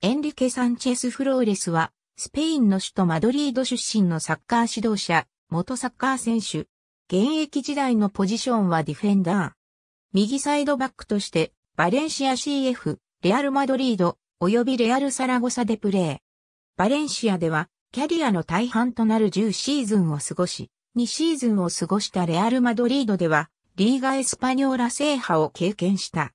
エンリケ・サンチェス・フローレスは、スペインの首都マドリード出身のサッカー指導者、元サッカー選手。現役時代のポジションはディフェンダー。右サイドバックとして、バレンシア CF、レアル・マドリード、及びレアル・サラゴサでプレー。バレンシアでは、キャリアの大半となる10シーズンを過ごし、2シーズンを過ごしたレアル・マドリードでは、リーガ・エスパニョーラ制覇を経験した。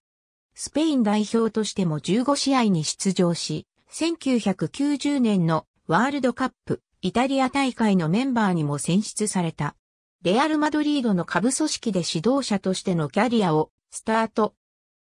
スペイン代表としても15試合に出場し、1990年のワールドカップイタリア大会のメンバーにも選出された。レアル・マドリードの下部組織で指導者としてのキャリアをスタート。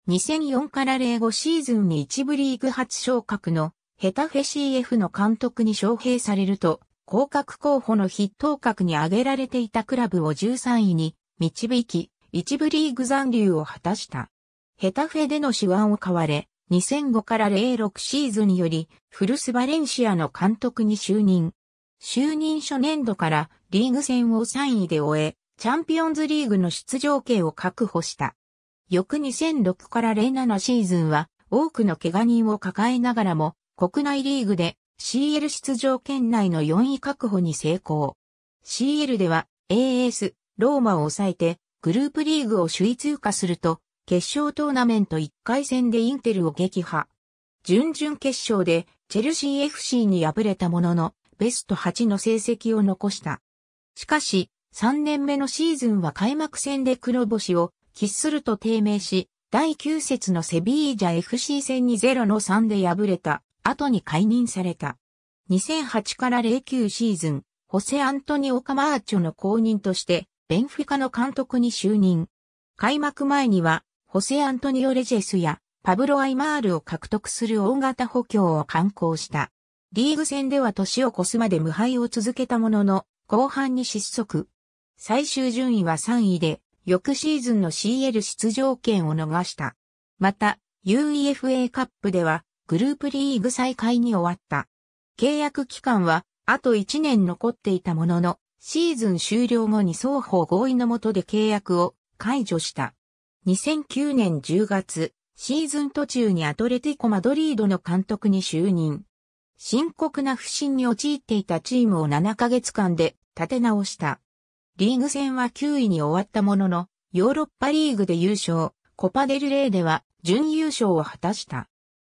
2004から05シーズンに一部リーグ初昇格のヘタフェ CF の監督に招聘されると、降格候補の筆頭格に挙げられていたクラブを13位に導き、一部リーグ残留を果たした。ヘタフェでの手腕を買われ、2005から06シーズンにより、フルスバレンシアの監督に就任。就任初年度からリーグ戦を3位で終え、チャンピオンズリーグの出場権を確保した。翌2006から07シーズンは、多くの怪我人を抱えながらも、国内リーグで CL 出場圏内の4位確保に成功。CL では AS、ローマを抑えて、グループリーグを首位通過すると、決勝トーナメント1回戦でインテルを撃破。準々決勝でチェルシー FC に敗れたものの、ベスト8の成績を残した。しかし、3年目のシーズンは開幕戦で黒星を喫すると低迷し、第9節のセビージャ FC 戦に0の3で敗れた後に解任された。2008から09シーズン、ホセ・アントニオ・カマーチョの後任として、ベンフィカの監督に就任。開幕前には、ホセ・アントニオ・レジェスやパブロ・アイマールを獲得する大型補強を敢行した。リーグ戦では年を越すまで無敗を続けたものの、後半に失速。最終順位は3位で、翌シーズンの CL 出場権を逃した。また、UEFA カップでは、グループリーグ再開に終わった。契約期間は、あと1年残っていたものの、シーズン終了後に双方合意のもとで契約を解除した。2009年10月、シーズン途中にアトレティコ・マドリードの監督に就任。深刻な不振に陥っていたチームを7ヶ月間で立て直した。リーグ戦は9位に終わったものの、ヨーロッパリーグで優勝、コパデルレーでは準優勝を果たした。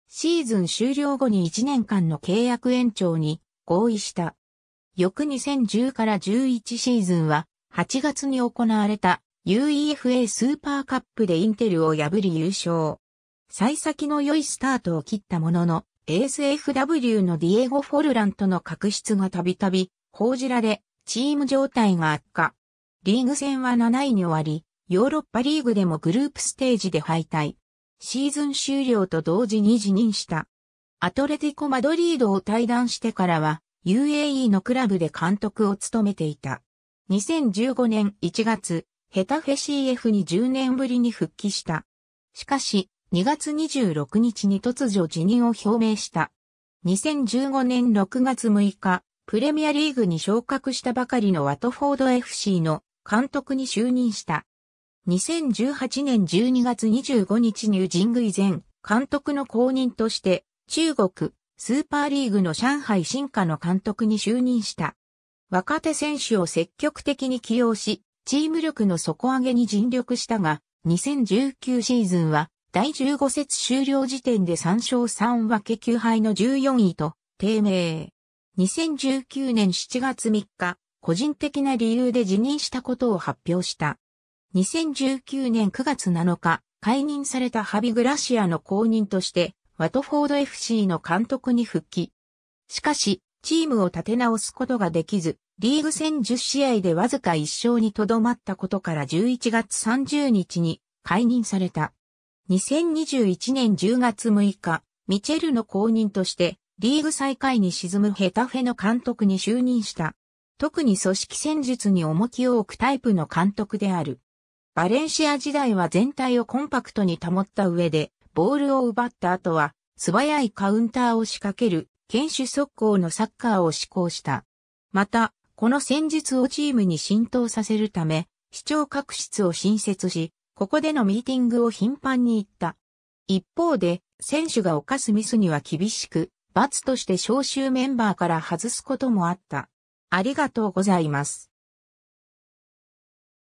シーズン終了後に1年間の契約延長に合意した。翌2010から11シーズンは8月に行われた UEFA スーパーカップでインテルを破り優勝。幸先の良いスタートを切ったものの、ASFW のディエゴ・フォルランとの確執がたびたび報じられ、チーム状態が悪化。リーグ戦は7位に終わり、ヨーロッパリーグでもグループステージで敗退。シーズン終了と同時に辞任した。アトレティコ・マドリードを退団してからは、UAE のクラブで監督を務めていた。2015年1月、ヘタフェ CF に10年ぶりに復帰した。しかし、2月26日に突如辞任を表明した。2015年6月6日、プレミアリーグに昇格したばかりのワトフォード FC の監督に就任した。2018年12月25日にウジング以前、監督の後任として、中国、スーパーリーグの上海進化の監督に就任した。若手選手を積極的に起用し、チーム力の底上げに尽力したが、2019シーズンは第15節終了時点で3勝3分け9敗の14位と低迷。2019年7月3日、個人的な理由で辞任したことを発表した。2019年9月7日、解任されたハビグラシアの後任として、ワトフォード FC の監督に復帰。しかし、チームを立て直すことができず、リーグ戦10試合でわずか1勝にとどまったことから11月30日に解任された。2021年10月6日、ミチェルの後任として、リーグ最下位に沈むヘタフェの監督に就任した。特に組織戦術に重きを置くタイプの監督である。バレンシア時代は全体をコンパクトに保った上で、ボールを奪った後は、素早いカウンターを仕掛ける堅守速攻のサッカーを施行した。また、この戦術をチームに浸透させるため、市長各室を新設し、ここでのミーティングを頻繁に行った。一方で、選手が犯すミスには厳しく、罰として招集メンバーから外すこともあった。ありがとうございます。